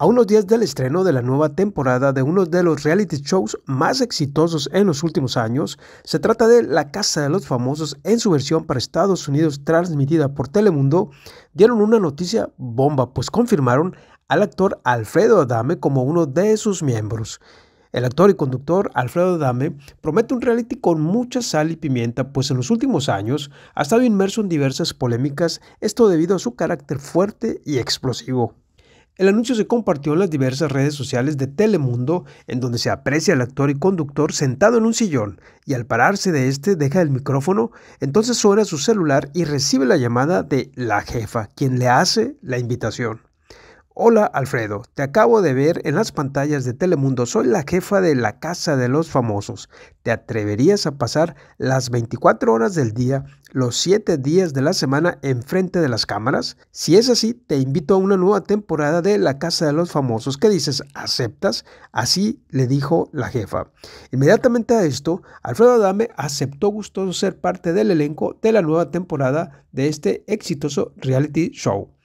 A unos días del estreno de la nueva temporada de uno de los reality shows más exitosos en los últimos años, se trata de La Casa de los Famosos en su versión para Estados Unidos transmitida por Telemundo, dieron una noticia bomba, pues confirmaron al actor Alfredo Adame como uno de sus miembros. El actor y conductor Alfredo Adame promete un reality con mucha sal y pimienta, pues en los últimos años ha estado inmerso en diversas polémicas, esto debido a su carácter fuerte y explosivo. El anuncio se compartió en las diversas redes sociales de Telemundo, en donde se aprecia al actor y conductor sentado en un sillón, y al pararse de este deja el micrófono, entonces suena su celular y recibe la llamada de la jefa, quien le hace la invitación. Hola Alfredo, te acabo de ver en las pantallas de Telemundo, soy la jefa de la Casa de los Famosos. ¿Te atreverías a pasar las 24 horas del día, los 7 días de la semana enfrente de las cámaras? Si es así, te invito a una nueva temporada de La Casa de los Famosos. ¿Qué dices? ¿Aceptas? Así le dijo la jefa. Inmediatamente a esto, Alfredo Adame aceptó gustoso ser parte del elenco de la nueva temporada de este exitoso reality show.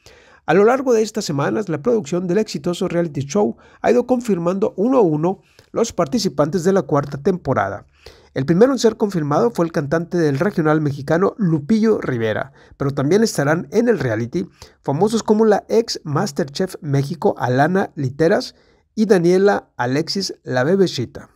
A lo largo de estas semanas, la producción del exitoso reality show ha ido confirmando uno a uno los participantes de la cuarta temporada. El primero en ser confirmado fue el cantante del regional mexicano Lupillo Rivera, pero también estarán en el reality famosos como la ex Masterchef México Alana Literas y Daniela Alexis La Bebecita.